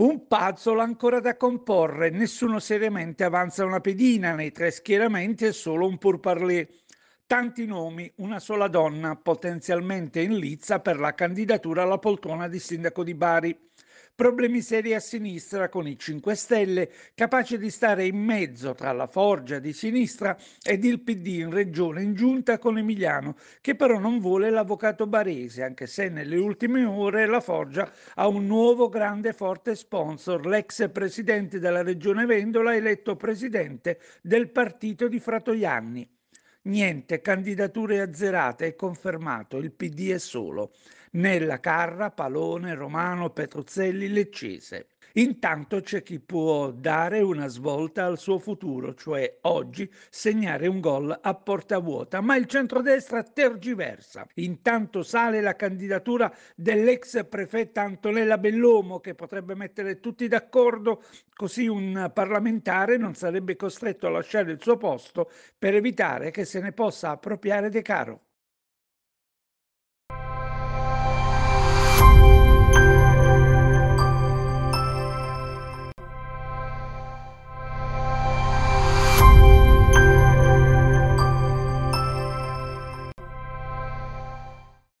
Un puzzle ancora da comporre, nessuno seriamente avanza una pedina, nei tre schieramenti è solo un pourparlers tanti nomi, una sola donna potenzialmente in lizza per la candidatura alla poltrona di sindaco di Bari. Problemi seri a sinistra con i 5 Stelle, capace di stare in mezzo tra la forgia di sinistra ed il PD in regione in giunta con Emiliano, che però non vuole l'avvocato barese, anche se nelle ultime ore la forgia ha un nuovo grande e forte sponsor, l'ex presidente della regione Vendola, eletto presidente del partito di Fratoianni. Niente, candidature azzerate, è confermato, il PD è solo. Nella Carra, Palone, Romano, Petruzzelli, Leccese. Intanto c'è chi può dare una svolta al suo futuro, cioè oggi segnare un gol a porta vuota, ma il centrodestra tergiversa. Intanto sale la candidatura dell'ex prefetta Antonella Bellomo che potrebbe mettere tutti d'accordo, così un parlamentare non sarebbe costretto a lasciare il suo posto per evitare che se ne possa appropriare De Caro.